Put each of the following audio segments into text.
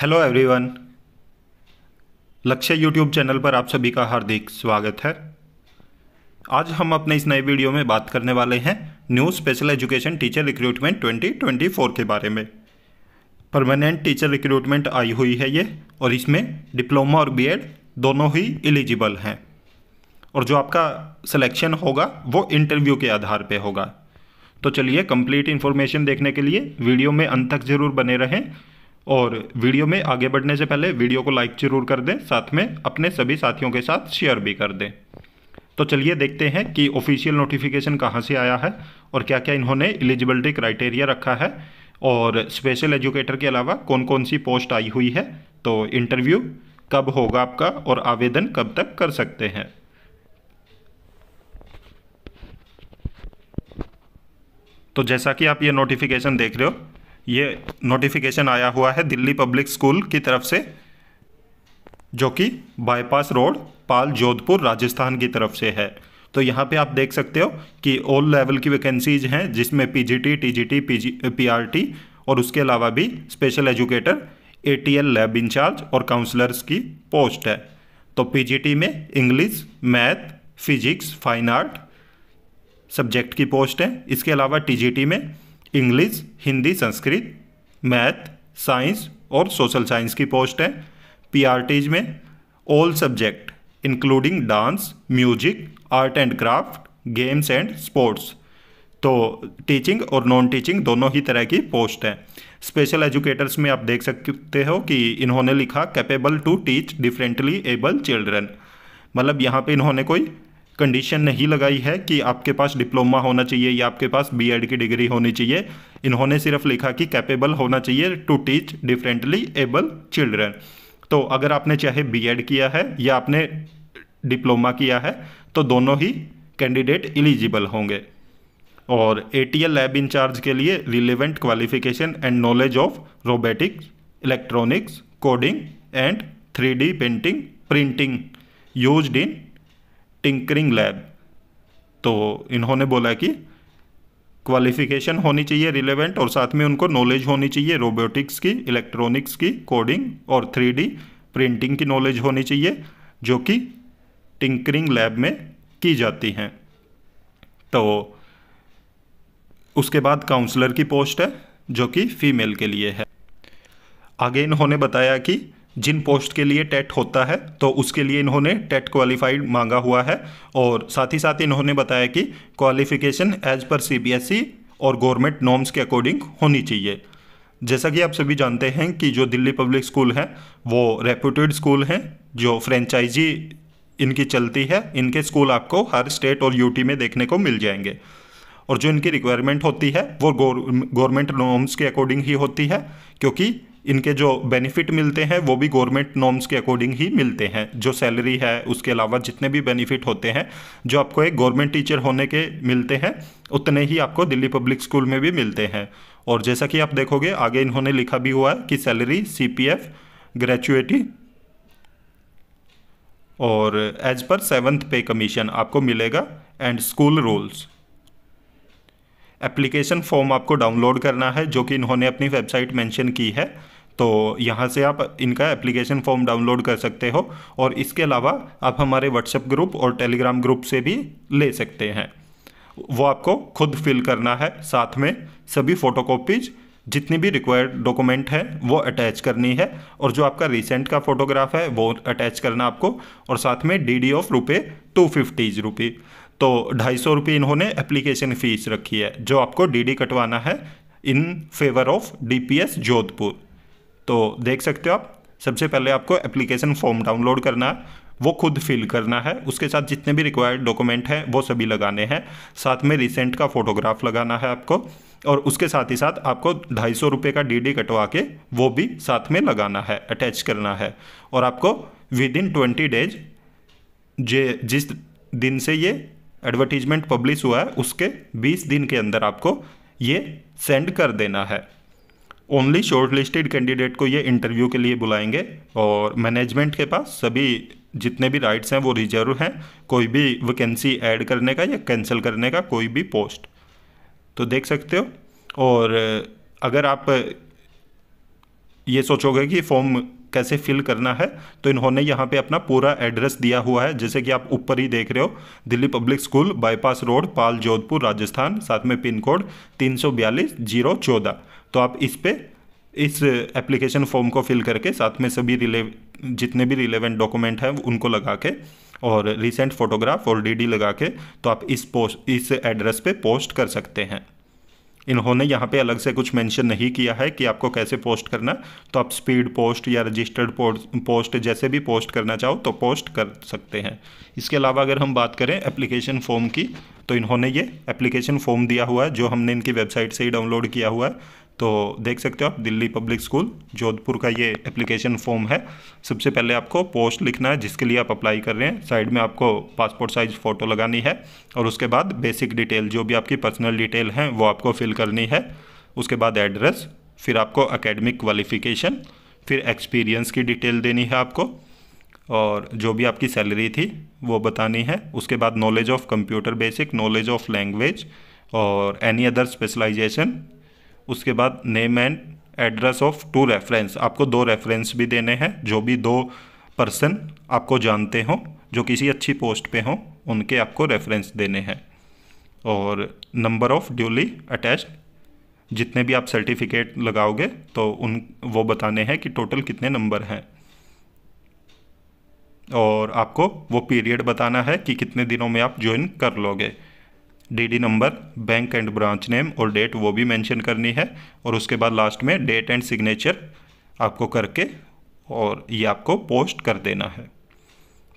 hello everyone Lakshya YouTube channel पर आप सभी का हार्दिक स्वागत है आज हम अपने इस नए वीडियो में बात करने वाले हैं new special education teacher recruitment 2024 के बारे में परमानेंट टीचर रिक्रूटमेंट आई हुई है ये और इसमें डिप्लोमा और बीएड दोनों ही एलिजिबल हैं और जो आपका सिलेक्शन होगा वो इंटरव्यू के आधार पर होगा तो चलिए कंप्लीट इन्फॉर्मेशन देखने के लिए वीडियो में अंत तक ज़रूर बने रहें और वीडियो में आगे बढ़ने से पहले वीडियो को लाइक जरूर कर दें साथ में अपने सभी साथियों के साथ शेयर भी कर दें तो चलिए देखते हैं कि ऑफिशियल नोटिफिकेशन कहाँ से आया है और क्या क्या इन्होंने एलिजिबिलिटी क्राइटेरिया रखा है और स्पेशल एजुकेटर के अलावा कौन कौन सी पोस्ट आई हुई है तो इंटरव्यू कब होगा आपका और आवेदन कब तक कर सकते हैं तो जैसा कि आप ये नोटिफिकेशन देख रहे हो ये नोटिफिकेशन आया हुआ है दिल्ली पब्लिक स्कूल की तरफ से जो कि बाईपास रोड पाल जोधपुर राजस्थान की तरफ से है तो यहाँ पे आप देख सकते हो कि ऑल लेवल की वैकेंसीज हैं जिसमें पीजीटी, टीजीटी, पीआरटी और उसके अलावा भी special educator ATL lab incharge और काउंसलर्स की पोस्ट है तो पीजीटी में English math physics fine art subject की पोस्ट है इसके अलावा टीजीटी में English Hindi Sanskrit math science और सोशल साइंस की पोस्ट है पीआरटीज में all subject including dance music art and craft games and sports तो टीचिंग और नॉन टीचिंग दोनों ही तरह की पोस्ट है स्पेशल एजुकेटर्स में आप देख सकते हो कि इन्होंने लिखा capable to teach differently able children मतलब यहाँ पे इन्होंने कोई कंडीशन नहीं लगाई है कि आपके पास डिप्लोमा होना चाहिए या आपके पास बीएड की डिग्री होनी चाहिए इन्होंने सिर्फ लिखा कि कैपेबल होना चाहिए to teach differently able children तो अगर आपने चाहे बीएड किया है या आपने डिप्लोमा किया है तो दोनों ही कैंडिडेट एलिजिबल होंगे और ए लैब इंचार्ज के लिए relevant qualification and knowledge of robotics electronics coding and three painting printing use in tinkering lab तो इन्होंने बोला कि क्वालिफिकेशन होनी चाहिए रिलेवेंट और साथ में उनको नॉलेज होनी चाहिए रोबोटिक्स की इलेक्ट्रॉनिक्स की कोडिंग और थ्री प्रिंटिंग की नॉलेज होनी चाहिए जो कि टिंकरिंग लैब में की जाती हैं तो उसके बाद काउंसलर की पोस्ट है जो कि फ़ीमेल के लिए है आगे इन्होंने बताया कि जिन पोस्ट के लिए टेट होता है तो उसके लिए इन्होंने टेट क्वालिफाइड मांगा हुआ है और साथ ही साथ इन्होंने बताया कि क्वालिफिकेशन एज पर सी और गवर्नमेंट नॉर्म्स के अकॉर्डिंग होनी चाहिए जैसा कि आप सभी जानते हैं कि जो दिल्ली पब्लिक स्कूल हैं वो रेप्यूटेड स्कूल हैं जो फ्रेंचाइजी इनकी चलती है इनके स्कूल आपको हर स्टेट और यूटी में देखने को मिल जाएंगे और जो इनकी रिक्वायरमेंट होती है वो गवर्नमेंट नॉर्म्स के अकॉर्डिंग ही होती है क्योंकि इनके जो बेनिफिट मिलते हैं वो भी गवर्नमेंट नॉर्म्स के अकॉर्डिंग ही मिलते हैं जो सैलरी है उसके अलावा जितने भी बेनिफिट होते हैं जो आपको एक गवर्नमेंट टीचर होने के मिलते हैं उतने ही आपको दिल्ली पब्लिक स्कूल में भी मिलते हैं और जैसा कि आप देखोगे आगे इन्होंने लिखा भी हुआ है कि salary C P F gratuity और as per seventh pay commission आपको मिलेगा and school rules application form आपको डाउनलोड करना है जो कि इन्होंने अपनी वेबसाइट मेंशन की है तो यहाँ से आप इनका एप्लीकेशन फॉर्म डाउनलोड कर सकते हो और इसके अलावा आप हमारे व्हाट्सएप ग्रुप और टेलीग्राम ग्रुप से भी ले सकते हैं वो आपको खुद फिल करना है साथ में सभी फ़ोटोकॉपीज़ जितनी भी रिक्वायर्ड डॉक्यूमेंट है वो अटैच करनी है और जो आपका रिसेंट का फोटोग्राफ है वो अटैच करना आपको और साथ में डी डी ऑफ रुपये टू फिफ्टीज रुपी तो ढाई सौ रुपये इन्होंने एप्लीकेशन फ़ीस रखी है जो आपको डीडी कटवाना है in favour of DPS Jodhpur तो देख सकते हो आप सबसे पहले आपको एप्लीकेशन फॉर्म डाउनलोड करना है वो खुद फिल करना है उसके साथ जितने भी रिक्वायर्ड डॉक्यूमेंट हैं वो सभी लगाने हैं साथ में रिसेंट का फोटोग्राफ लगाना है आपको और उसके साथ ही साथ आपको ढाई सौ रुपये का डीडी कटवा के वो भी साथ में लगाना है अटैच करना है और आपको विद इन ट्वेंटी डेज जे जिस दिन से ये एडवर्टीजमेंट पब्लिश हुआ है उसके 20 दिन के अंदर आपको ये सेंड कर देना है ओनली शॉर्ट लिस्टेड कैंडिडेट को ये इंटरव्यू के लिए बुलाएंगे और मैनेजमेंट के पास सभी जितने भी राइट्स हैं वो रिजर्व हैं कोई भी वैकेंसी ऐड करने का या कैंसिल करने का कोई भी पोस्ट तो देख सकते हो और अगर आप ये सोचोगे कि फॉर्म कैसे फिल करना है तो इन्होंने यहाँ पे अपना पूरा एड्रेस दिया हुआ है जैसे कि आप ऊपर ही देख रहे हो Delhi public school bypass road Pal Jodhpur Rajasthan साथ में पिन कोड तीन जीरो चौदह तो आप इस पर इस एप्लीकेशन फॉर्म को फिल करके साथ में सभी रिले जितने भी रिलेवेंट डॉक्यूमेंट हैं उनको लगा के और रिसेंट फोटोग्राफ और डीडी लगा के तो आप इस पोस्ट इस एड्रेस पे पोस्ट कर सकते हैं इन्होंने यहाँ पे अलग से कुछ मेंशन नहीं किया है कि आपको कैसे पोस्ट करना तो आप स्पीड पोस्ट या रजिस्टर्ड पोस्ट जैसे भी पोस्ट करना चाहो तो पोस्ट कर सकते हैं इसके अलावा अगर हम बात करें एप्लीकेशन फॉर्म की तो इन्होंने ये एप्लीकेशन फॉर्म दिया हुआ है जो हमने इनकी वेबसाइट से ही डाउनलोड किया हुआ है तो देख सकते हो आप दिल्ली पब्लिक स्कूल जोधपुर का ये एप्लीकेशन फॉर्म है सबसे पहले आपको पोस्ट लिखना है जिसके लिए आप अप्लाई कर रहे हैं साइड में आपको पासपोर्ट साइज़ फ़ोटो लगानी है और उसके बाद बेसिक डिटेल जो भी आपकी पर्सनल डिटेल हैं वो आपको फिल करनी है उसके बाद एड्रेस फिर आपको अकेडमिक क्वालिफिकेशन फिर एक्सपीरियंस की डिटेल देनी है आपको और जो भी आपकी सैलरी थी वो बतानी है उसके बाद knowledge of computer basic knowledge of language और एनी अदर स्पेशलाइजेशन उसके बाद name and address of two reference आपको दो रेफरेंस भी देने हैं जो भी दो पर्सन आपको जानते हों जो किसी अच्छी पोस्ट पे हों उनके आपको रेफरेंस देने हैं और नंबर ऑफ़ ड्यूली अटैच जितने भी आप सर्टिफिकेट लगाओगे तो उन वो बताने हैं कि टोटल कितने नंबर हैं और आपको वो पीरियड बताना है कि कितने दिनों में आप ज्वाइन कर लोगे DD number bank and branch name और डेट वो भी मेंशन करनी है और उसके बाद लास्ट में डेट एंड सिग्नेचर आपको करके और ये आपको पोस्ट कर देना है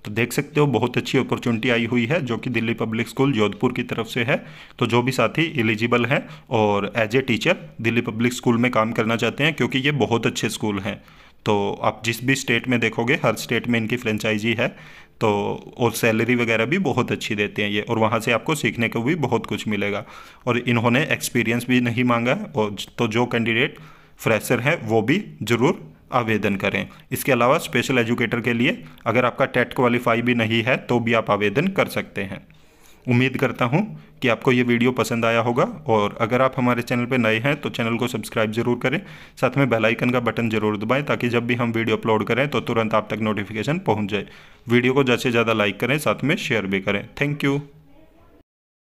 तो देख सकते हो बहुत अच्छी अपॉर्चुनिटी आई हुई है जो कि दिल्ली पब्लिक स्कूल जोधपुर की तरफ से है तो जो भी साथी एलिजिबल हैं और as a teacher Delhi public school में काम करना चाहते हैं क्योंकि ये बहुत अच्छे स्कूल हैं तो आप जिस भी स्टेट में देखोगे हर स्टेट में इनकी फ्रेंचाइजी है तो और सैलरी वगैरह भी बहुत अच्छी देते हैं ये और वहाँ से आपको सीखने को भी बहुत कुछ मिलेगा और इन्होंने एक्सपीरियंस भी नहीं मांगा है और तो जो कैंडिडेट फ्रेशर है वो भी ज़रूर आवेदन करें इसके अलावा स्पेशल एजुकेटर के लिए अगर आपका टेट क्वालिफाई भी नहीं है तो भी आप आवेदन कर सकते हैं उम्मीद करता हूँ कि आपको ये वीडियो पसंद आया होगा और अगर आप हमारे चैनल पर नए हैं तो चैनल को सब्सक्राइब जरूर करें साथ में बेल आइकन का बटन जरूर दबाएं ताकि जब भी हम वीडियो अपलोड करें तो तुरंत आप तक नोटिफिकेशन पहुंच जाए वीडियो को ज़्यादा से ज़्यादा लाइक करें साथ में शेयर भी करें थैंक यू